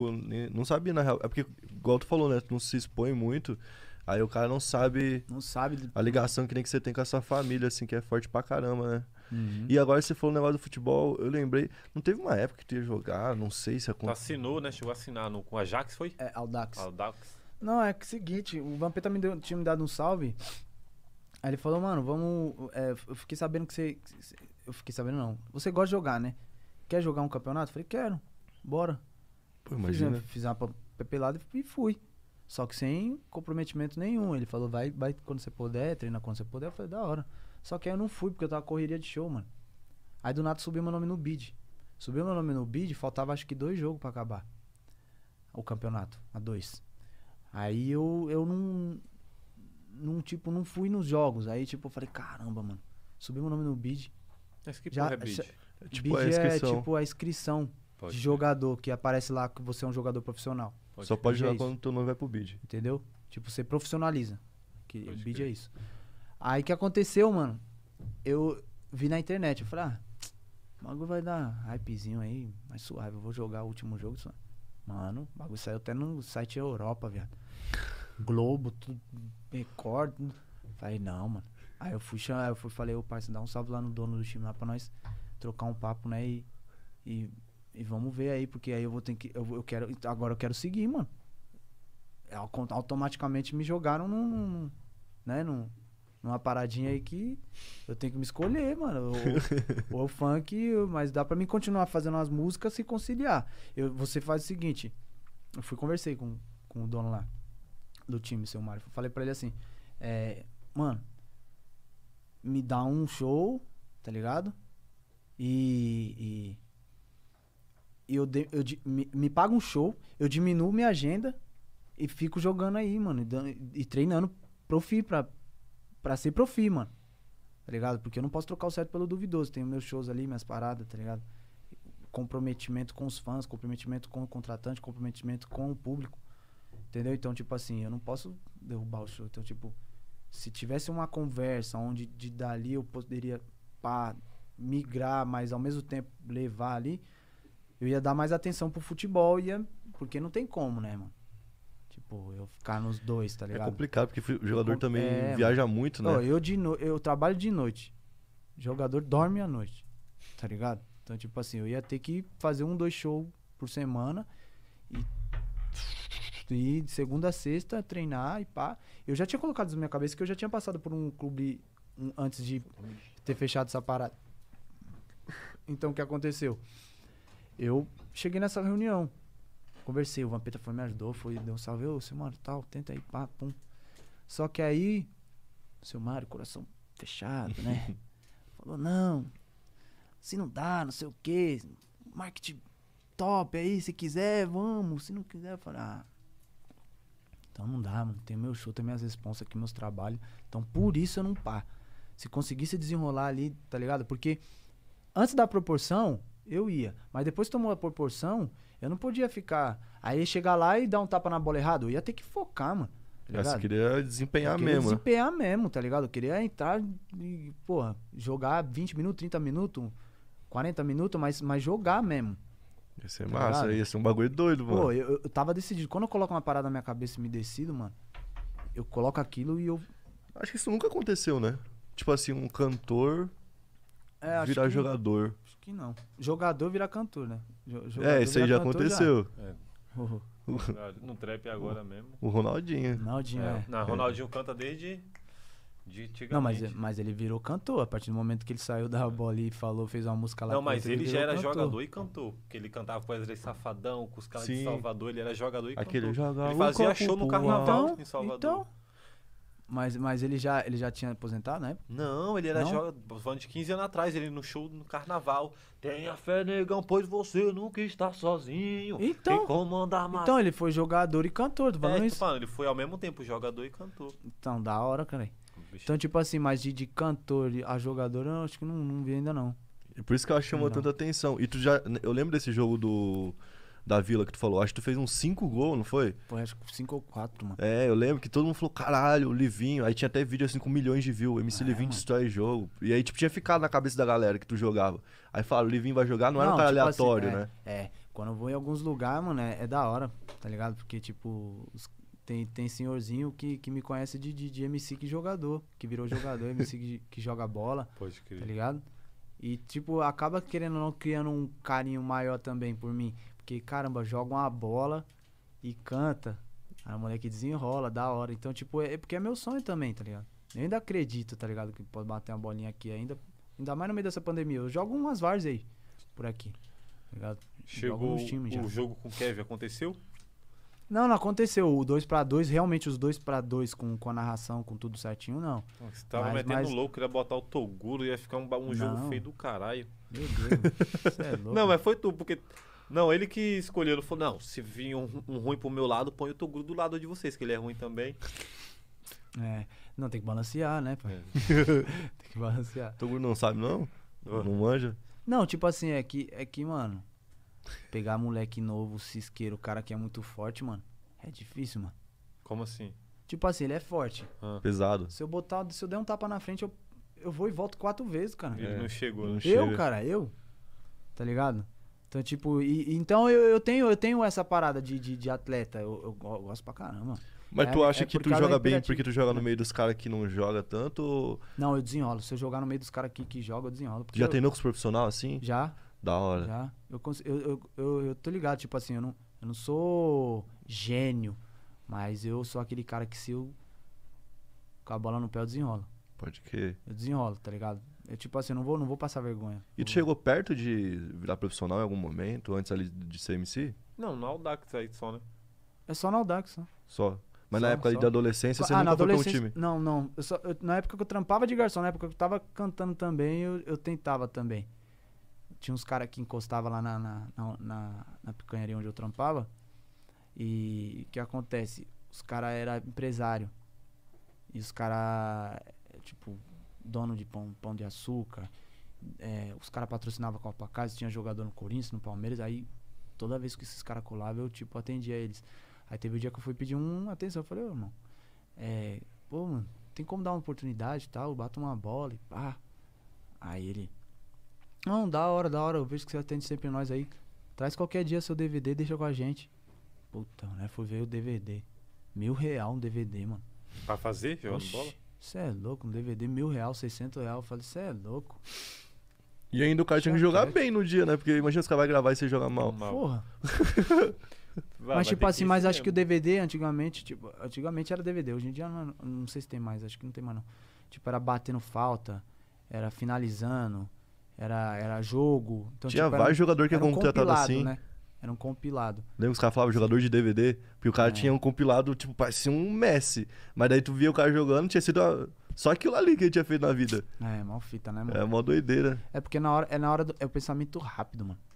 Né, não sabia, na real. É porque, igual tu falou, né? Tu não se expõe muito. Aí o cara não sabe. Não sabe. A ligação que nem que você tem com a sua família, assim, que é forte pra caramba, né? Uhum. E agora você falou o negócio do futebol, eu lembrei. Não teve uma época que tu ia jogar, não sei se aconteceu. Tu assinou, né? Chegou a assinar no, com a Ajax, foi? É, Aldax. Aldax. Não, é que é seguinte, o Vampeta me deu, tinha me dado um salve. Aí ele falou, mano, vamos. É, eu fiquei sabendo que você. Eu fiquei sabendo, não. Você gosta de jogar, né? Quer jogar um campeonato? Eu falei, quero. Bora. Pô, imagina. Fiz, fiz uma papelada e fui. Só que sem comprometimento nenhum. Ele falou, vai, vai quando você puder, treina quando você puder. Eu falei, da hora. Só que aí eu não fui, porque eu tava correria de show, mano. Aí do nada subiu meu nome no bid. Subiu meu nome no bid, faltava acho que dois jogos para acabar. O campeonato, a dois. Aí eu, eu não. Não, tipo, não fui nos jogos. Aí, tipo, eu falei, caramba, mano. Subiu meu nome no bid. Mas que Já, é bid? tipo, bid a é tipo a inscrição Pode. de jogador que aparece lá que você é um jogador profissional. Pode Só pode jogar é quando o teu nome vai é pro bid. Entendeu? Tipo, você profissionaliza. Que bid é isso. Aí que aconteceu, mano? Eu vi na internet, eu falei, ah, o bagulho vai dar hypezinho aí, mais suave, eu vou jogar o último jogo. Mano, o bagulho saiu até no site Europa, viado. Globo, tudo, Record. Falei, não, mano. Aí eu fui, eu fui falei, ô parceiro, dá um salve lá no dono do time lá pra nós trocar um papo, né? E, e e vamos ver aí, porque aí eu vou ter que. Eu, eu quero. Então agora eu quero seguir, mano. É, automaticamente me jogaram num. num né, num, numa paradinha aí que eu tenho que me escolher, mano. Ou, ou funk, mas dá para mim continuar fazendo as músicas e conciliar. Eu, você faz o seguinte: eu fui conversei com, com o dono lá do time, seu Mário. Falei para ele assim: é, mano, me dá um show, tá ligado? E, eu, de, eu me, me paga um show, eu diminuo minha agenda e fico jogando aí, mano. E, e treinando profi pra, pra ser profi, mano. Tá ligado? Porque eu não posso trocar o certo pelo duvidoso. Tenho meus shows ali, minhas paradas, tá ligado? Comprometimento com os fãs, comprometimento com o contratante, comprometimento com o público. Entendeu? Então, tipo assim, eu não posso derrubar o show. Então, tipo, se tivesse uma conversa onde de dali eu poderia pá, migrar, mas ao mesmo tempo levar ali, eu ia dar mais atenção pro futebol, ia. Porque não tem como, né, mano? Tipo, eu ficar nos dois, tá é ligado? É complicado, porque o jogador também é, viaja muito, né? Não, eu, de no... eu trabalho de noite. O jogador dorme à noite, tá ligado? Então, tipo assim, eu ia ter que fazer um, dois shows por semana e e de segunda a sexta treinar e pá. Eu já tinha colocado isso na minha cabeça que eu já tinha passado por um clube um, antes de ter fechado essa parada. Então o que aconteceu? Eu cheguei nessa reunião, conversei, o Vampeta foi, me ajudou, foi, deu um salve, ô, seu Mário, tal, tenta aí, pá, pum. Só que aí, seu Mário, coração fechado, né? Falou, não, se não dá, não sei o quê, marketing top aí, se quiser, vamos, se não quiser, eu falei, ah, então não dá, mano, tem meu show, tem minhas responsas aqui, meus trabalhos, então por isso eu não pá. Se conseguisse desenrolar ali, tá ligado? Porque antes da proporção, eu ia. Mas depois que tomou a proporção, eu não podia ficar. Aí chegar lá e dar um tapa na bola errado. Eu ia ter que focar, mano. Tá você queria desempenhar queria mesmo. Né? Desempenhar mesmo, tá ligado? Eu queria entrar e, porra, jogar 20 minutos, 30 minutos, 40 minutos, mas, mas jogar mesmo. Ia ser tá massa, ligado? ia ser um bagulho doido, mano. Pô, eu, eu tava decidido. Quando eu coloco uma parada na minha cabeça e me decido, mano, eu coloco aquilo e eu. Acho que isso nunca aconteceu, né? Tipo assim, um cantor é, virar que... jogador que não. Jogador vira cantor, né? É, jogador é, isso aí já aconteceu. Já. É. Uhum. No trap agora uhum. mesmo. O Ronaldinho. Ronaldinho, é. é. Não, Ronaldinho é. canta desde. De não, mas, mas ele virou cantor. A partir do momento que ele saiu da bola e falou, fez uma música lá. Não, mas ele, ele já era cantor. jogador e cantor. Porque ele cantava com o Wesley Safadão, com os caras de Salvador. Ele era jogador e Aquele cantor. Jogador, ele fazia show no carnaval então, em Salvador. Então, mas, mas ele, já, ele já tinha aposentado, né? Não, ele era Não? jovem, falando de 15 anos atrás, ele no show no carnaval. Tenha fé, negão, pois você nunca está sozinho. Então. comanda mais. Então, ele foi jogador e cantor, tô falando é, isso. ele foi ao mesmo tempo jogador e cantor. Então, da hora, cara. Então, tipo assim, mas de, de cantor a jogador, eu acho que não, não vi ainda não. E por isso que ela chamou não. tanta atenção. E tu já. Eu lembro desse jogo do da Vila que tu falou. Acho que tu fez uns 5 gols, não foi? Foi, acho que 5 ou 4, mano. É, eu lembro que todo mundo falou, caralho, o Livinho. Aí tinha até vídeo assim com milhões de views. MC é, Livinho destrói jogo. E aí, tipo, tinha ficado na cabeça da galera que tu jogava. Aí fala, o Livinho vai jogar, não, não era um cara tipo aleatório, assim, né? É, é, quando eu vou em alguns lugares, mano, é, é, da hora, tá ligado? Porque, tipo, os, tem, tem senhorzinho que, que me conhece de, de, de MC que jogador, que virou jogador, MC que, que joga bola. Pode crer. Tá ligado? E, tipo, acaba querendo não criando um carinho maior também por mim. Porque, caramba, joga uma bola e canta. Aí o moleque desenrola, da hora. Então, tipo, é, porque é meu sonho também, tá ligado? Eu ainda acredito, tá ligado? Que pode bater uma bolinha aqui ainda. Ainda mais no meio dessa pandemia. Eu jogo umas vars aí, por aqui. Tá ligado? Chegou o já. jogo com o Kevin, aconteceu? Não, não aconteceu. O 2 para 2 realmente os 2 para 2 com, com a narração, com tudo certinho, não. Você tava mas, metendo mas... louco, ia botar o Toguro, ia ficar um, um jogo feio do caralho. Meu Deus, é louco. Não, mas foi tu, porque não, ele que escolheu. Ele falou: não, se vir um, um ruim pro meu lado, põe o Toguro do lado de vocês, que ele é ruim também. É. Não, tem que balancear, né, pai? É. tem que balancear. Toguro não sabe, não? Não manja? Não, tipo assim, é que, é que, mano, pegar moleque novo, cisqueiro, cara que é muito forte, mano, é difícil, mano. Como assim? Tipo assim, ele é forte. Ah. Pesado. Se eu botar, se eu der um tapa na frente, eu, eu vou e volto quatro vezes, cara. Ele é. não chegou, não né? eu, chega. Eu, cara, eu. Tá ligado? Então, tipo, e, então eu, eu, tenho, eu tenho essa parada de, de, de atleta. Eu, eu, eu, gosto pra caramba. Mas é, tu acha é que tu joga bem porque tu joga no né? meio dos caras que não joga tanto? Ou... Não, eu desenrolo. Se eu jogar no meio dos caras que, que joga, eu desenrolo. Já tem com profissional profissionais assim? Já. Da hora. Já. Eu, eu, eu, eu, tô ligado, tipo assim, eu não, eu não sou gênio, mas eu sou aquele cara que se eu. Com a bola no pé, eu desenrolo. Pode que. Eu desenrolo, tá ligado? é tipo assim, não vou, não vou passar vergonha. E tu chegou perto de virar profissional em algum momento, antes ali de ser MC? Não, no Audax aí só, né? É só no Audax, só. Só. Mas só, na época ali da adolescência, ah, você ah, nunca foi um time? Não, não. Eu só, eu, na época que eu trampava de garçom, na época que eu tava cantando também, eu, eu tentava também. Tinha uns caras que encostavam lá na, na, na, na, na picanharia onde eu trampava. E o que acontece? Os caras eram empresário. E os caras, tipo, dono de pão, pão de açúcar. É, os caras patrocinavam a Copa Casa, tinha jogador no Corinthians, no Palmeiras. Aí toda vez que esses caras colavam, eu tipo atendia eles. Aí teve um dia que eu fui pedir uma atenção. Eu falei, ô irmão, é, pô, mano, tem como dar uma oportunidade e tal? Bato uma bola e pá. Aí ele, não, da hora, da hora, eu vejo que você atende sempre nós aí. Traz qualquer dia seu DVD, deixa com a gente. Puta, né? Fui ver o DVD. Mil real um DVD, mano. Pra fazer? Jogando bola? Você é louco, um DVD mil real, seiscentos real. Eu falei, você é louco. E ainda o cara tinha que é jogar bem no dia, né? Porque imagina se o cara vai gravar e você joga mal. Porra. vai, mas tipo assim, mas acho que o DVD antigamente, tipo, antigamente era DVD, hoje em dia não, não sei se tem mais, acho que não tem mais não. Tipo, era batendo falta, era finalizando, era, era jogo. Então, tinha tipo, vários jogadores que era um contratado assim. Né? Era um compilado. Lembra que os caras falavam jogador de DVD? Porque o cara é. tinha um compilado, tipo, parecia um Messi. Mas daí tu via o cara jogando, tinha sido uma... só aquilo ali que ele tinha feito na vida. É, mó fita, né, é mano? É mó doideira. É porque na hora, é na hora do. É o pensamento rápido, mano.